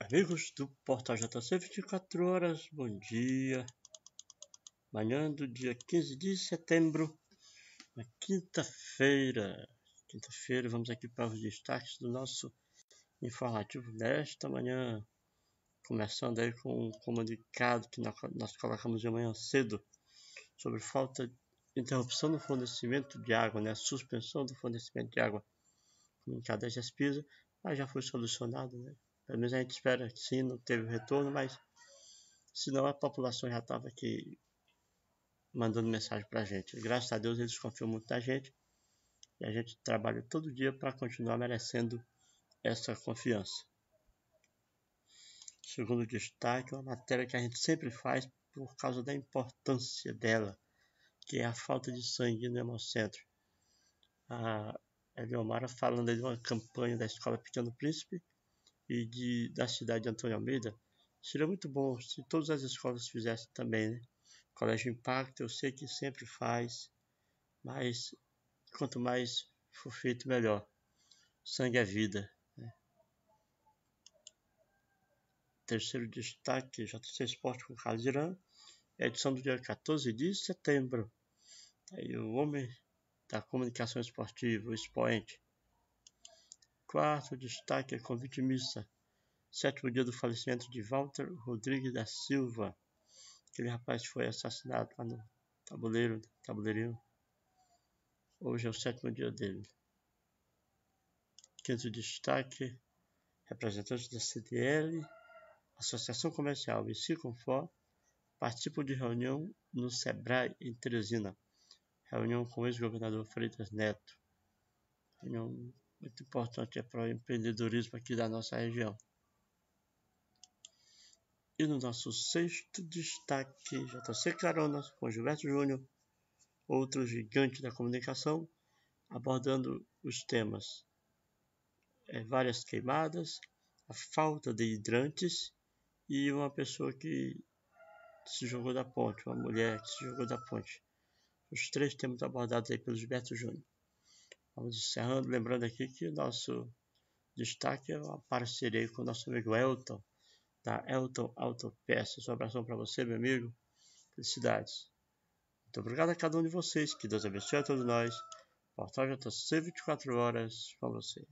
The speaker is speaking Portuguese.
Amigos do Portal JC 24 horas, bom dia. Manhã do dia 15 de setembro, na quinta-feira. Quinta-feira, vamos aqui para os destaques do nosso informativo desta manhã. Começando aí com um comunicado que nós colocamos de manhã cedo sobre falta de interrupção no fornecimento de água, né? Suspensão do fornecimento de água comunicado da Jaspisa, mas já foi solucionado, né? Pelo menos a gente espera que sim, não teve retorno, mas senão a população já estava aqui mandando mensagem para a gente. Graças a Deus eles confiam muito na gente e a gente trabalha todo dia para continuar merecendo essa confiança. Segundo destaque, uma matéria que a gente sempre faz por causa da importância dela, que é a falta de sangue no hemocentro. A Eliomara falando aí de uma campanha da Escola Pequeno Príncipe, e de, da cidade de Antônio Almeida, seria muito bom se todas as escolas fizessem também, né? Colégio Impacto, eu sei que sempre faz, mas quanto mais for feito, melhor. Sangue é vida. Né? Terceiro destaque, JC Esporte com Carlos Irã, edição do dia 14 de setembro. Tá aí o homem da comunicação esportiva, o expoente, Quarto destaque é convite missa. Sétimo dia do falecimento de Walter Rodrigues da Silva. Aquele rapaz foi assassinado lá no tabuleiro, tabuleirinho. Hoje é o sétimo dia dele. Quinto destaque, representantes da CDL, Associação Comercial e Siconfor participam de reunião no SEBRAE em Teresina. Reunião com o ex-governador Freitas Neto. Reunião muito importante é para o empreendedorismo aqui da nossa região. E no nosso sexto destaque, JC tá Carona com Gilberto Júnior, outro gigante da comunicação, abordando os temas é, várias queimadas, a falta de hidrantes e uma pessoa que se jogou da ponte, uma mulher que se jogou da ponte. Os três temas abordados aí pelo Gilberto Júnior. Vamos encerrando, lembrando aqui que o nosso destaque é uma parceria com o nosso amigo Elton, da tá? Elton Autopeças. Um abração para você, meu amigo. Felicidades. Muito obrigado a cada um de vocês. Que Deus abençoe a todos nós. O portal já está 24 horas com você.